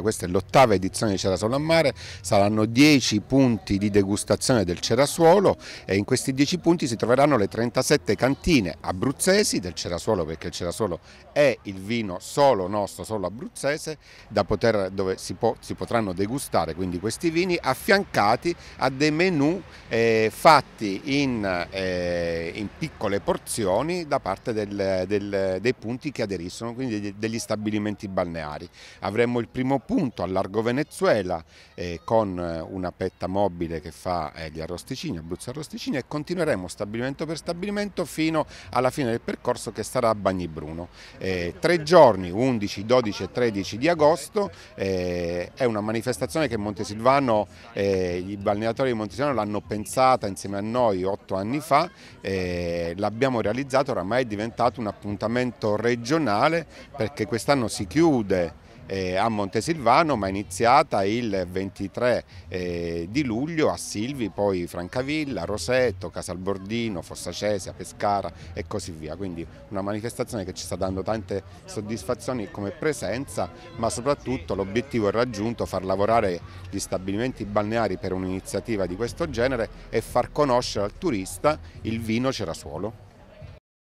Questa è l'ottava edizione di Cerasolo a Mare, saranno 10 punti di degustazione del Cerasuolo e in questi 10 punti si troveranno le 37 cantine abruzzesi del Cerasuolo perché il Cerasuolo è il vino solo nostro, solo abruzzese, poter, dove si, può, si, potranno degustare quindi questi vini affiancati a dei menù eh, fatti in, eh, in, piccole porzioni da parte del, del, dei punti che aderiscono, quindi degli stabilimenti balneari. Avremo il primo punto a Largo Venezuela eh, con eh, una petta mobile che fa eh, gli arrosticini, Abruzzo Arrosticini e continueremo stabilimento per stabilimento fino alla fine del percorso che sarà a Bagnibruno. Eh, tre giorni, 11, 12 e 13 di agosto, eh, è una manifestazione che Montesilvano, eh, i balneatori di Montesilvano l'hanno pensata insieme a noi otto anni fa, l'abbiamo realizzata, oramai è diventato un appuntamento regionale perché quest'anno si chiude eh, a Montesilvano ma è iniziata il 23 eh, di luglio a Silvi, poi Francavilla, Rosetto, Casalbordino, Fossacesia, Pescara e così via. Quindi una manifestazione che ci sta dando tante soddisfazioni come presenza ma soprattutto l'obiettivo è raggiunto far lavorare gli stabilimenti balneari per un'iniziativa di questo genere e far conoscere al turista il vino cerasuolo.